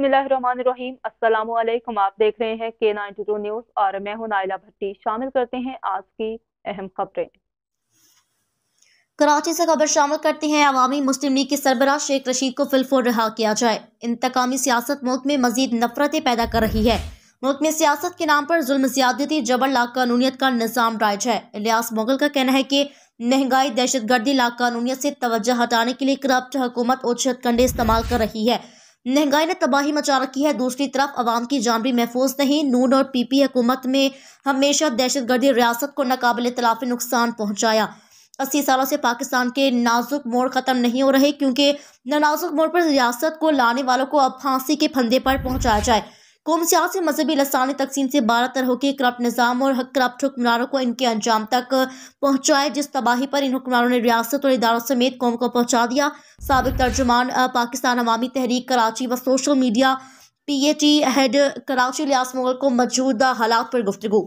अस्सलाम वालेकुम आप देख रहे हैं के नाइन टू न्यूज और मैं हूं नायला भट्टी शामिल करते हैं आज की अहम खबरें कराची से खबर शामिल करते हैं अवामी मुस्लिम लीग के सरबराह शेख रशीद को फिलफोर रिहा किया जाए इंतकामी सियासत मुल्क में मजीद नफरतें पैदा कर रही है मुल्क में सियासत के नाम पर जुल्म ज्यादती जबर लाख कानूनीत का निज़ाम राइज है इलियास मुगल का कहना है कि महंगाई दहशत गर्दी कानूनीत से तवज्जो हटाने के लिए करप्ट हुकूमत ओछत कंडे इस्तेमाल कर रही है महंगाई ने तबाही मचा रखी है दूसरी तरफ अवाम की जान भी महफूज नहीं नून और पीपी हुकूमत में हमेशा दहशतगर्दी रियासत को नाकबिल तलाफी नुकसान पहुँचाया अस्सी सालों से पाकिस्तान के नाजुक मोड़ ख़त्म नहीं हो रहे क्योंकि नाजुक मोड़ पर रियासत को लाने वालों को अब फांसी के फंदे पर पहुंचाया जाए कौम सियास मजहबी लसानी तकसीम से बारह तरह के करप्ट निज़ाम और करप्ट हुक्मरानों को इनके अंजाम तक पहुँचाए जिस तबाही पर इन हुक्मरानों ने रियासत और इदारों समेत कौम को पहुँचा दिया सबक तर्जुमान पाकिस्तान अवामी तहरीक कराची व social media P A T head Karachi Ilyas Mughal को मौजूदा हालात पर गुफ्तु